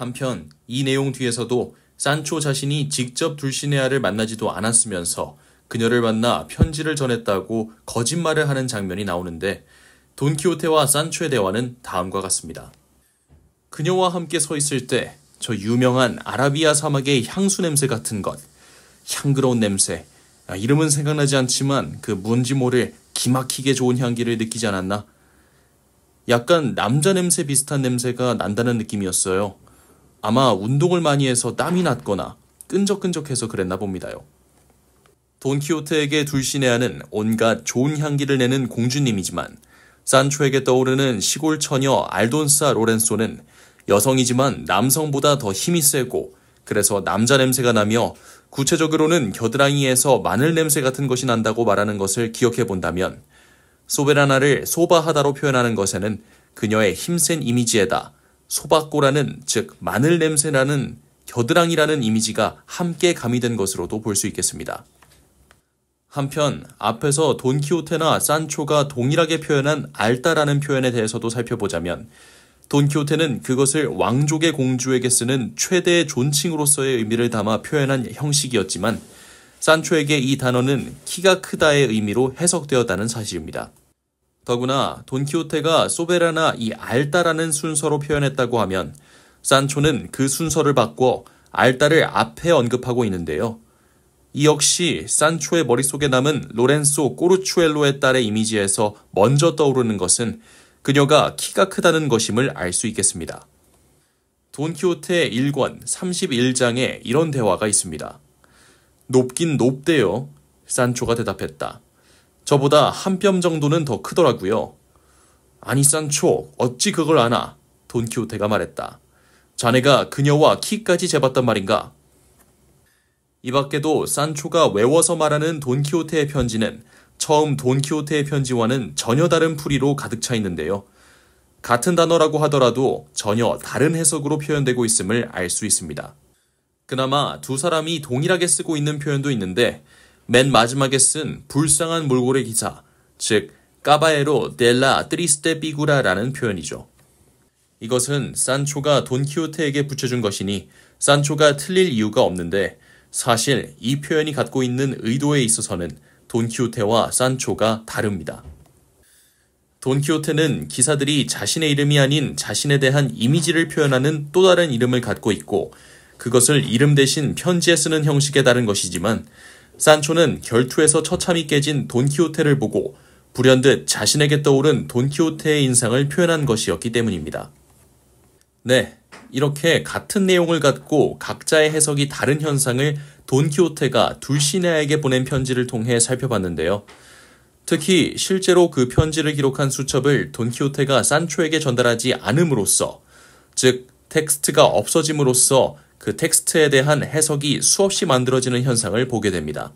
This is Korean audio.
한편 이 내용 뒤에서도 산초 자신이 직접 둘시네아를 만나지도 않았으면서 그녀를 만나 편지를 전했다고 거짓말을 하는 장면이 나오는데 돈키호테와 산초의 대화는 다음과 같습니다. 그녀와 함께 서 있을 때 저 유명한 아라비아 사막의 향수 냄새 같은 것, 향그러운 냄새, 아, 이름은 생각나지 않지만 그 뭔지 모를 기막히게 좋은 향기를 느끼지 않았나? 약간 남자 냄새 비슷한 냄새가 난다는 느낌이었어요. 아마 운동을 많이 해서 땀이 났거나 끈적끈적해서 그랬나 봅니다요. 돈키호테에게 둘신해하는 온갖 좋은 향기를 내는 공주님이지만 산초에게 떠오르는 시골 처녀 알돈사 로렌소는 여성이지만 남성보다 더 힘이 세고 그래서 남자 냄새가 나며 구체적으로는 겨드랑이에서 마늘 냄새 같은 것이 난다고 말하는 것을 기억해 본다면 소베라나를 소바하다로 표현하는 것에는 그녀의 힘센 이미지에다 소박고라는 즉 마늘 냄새나는 겨드랑이라는 이미지가 함께 가미된 것으로도 볼 수 있겠습니다. 한편 앞에서 돈키호테나 산초가 동일하게 표현한 알다라는 표현에 대해서도 살펴보자면 돈키호테는 그것을 왕족의 공주에게 쓰는 최대의 존칭으로서의 의미를 담아 표현한 형식이었지만 산초에게 이 단어는 키가 크다의 의미로 해석되었다는 사실입니다. 더구나 돈키호테가 소베라나 이 알다라는 순서로 표현했다고 하면 산초는 그 순서를 바꿔 알다를 앞에 언급하고 있는데요. 이 역시 산초의 머릿속에 남은 로렌소 꼬르추엘로의 딸의 이미지에서 먼저 떠오르는 것은 그녀가 키가 크다는 것임을 알 수 있겠습니다. 돈키호테 1권 31장에 이런 대화가 있습니다. 높긴 높대요. 산초가 대답했다. 저보다 한 뼘 정도는 더 크더라고요. 아니 산초 어찌 그걸 아나 돈키호테가 말했다. 자네가 그녀와 키까지 재봤단 말인가? 이 밖에도 산초가 외워서 말하는 돈키호테의 편지는 처음 돈키호테의 편지와는 전혀 다른 풀이로 가득 차 있는데요. 같은 단어라고 하더라도 전혀 다른 해석으로 표현되고 있음을 알 수 있습니다. 그나마 두 사람이 동일하게 쓰고 있는 표현도 있는데 맨 마지막에 쓴 불쌍한 몰골의 기사, 즉 까바에로 델라 트리스테 피구라라는 표현이죠. 이것은 산초가 돈키호테에게 붙여준 것이니 산초가 틀릴 이유가 없는데 사실 이 표현이 갖고 있는 의도에 있어서는 돈키호테와 산초가 다릅니다. 돈키호테는 기사들이 자신의 이름이 아닌 자신에 대한 이미지를 표현하는 또 다른 이름을 갖고 있고 그것을 이름 대신 편지에 쓰는 형식에 따른 것이지만 산초는 결투에서 처참히 깨진 돈키호테를 보고 불현듯 자신에게 떠오른 돈키호테의 인상을 표현한 것이었기 때문입니다. 네, 이렇게 같은 내용을 갖고 각자의 해석이 다른 현상을 돈키호테가 둘시네에게 보낸 편지를 통해 살펴봤는데요. 특히 실제로 그 편지를 기록한 수첩을 돈키호테가 산초에게 전달하지 않음으로써, 즉 텍스트가 없어짐으로써 그 텍스트에 대한 해석이 수없이 만들어지는 현상을 보게 됩니다.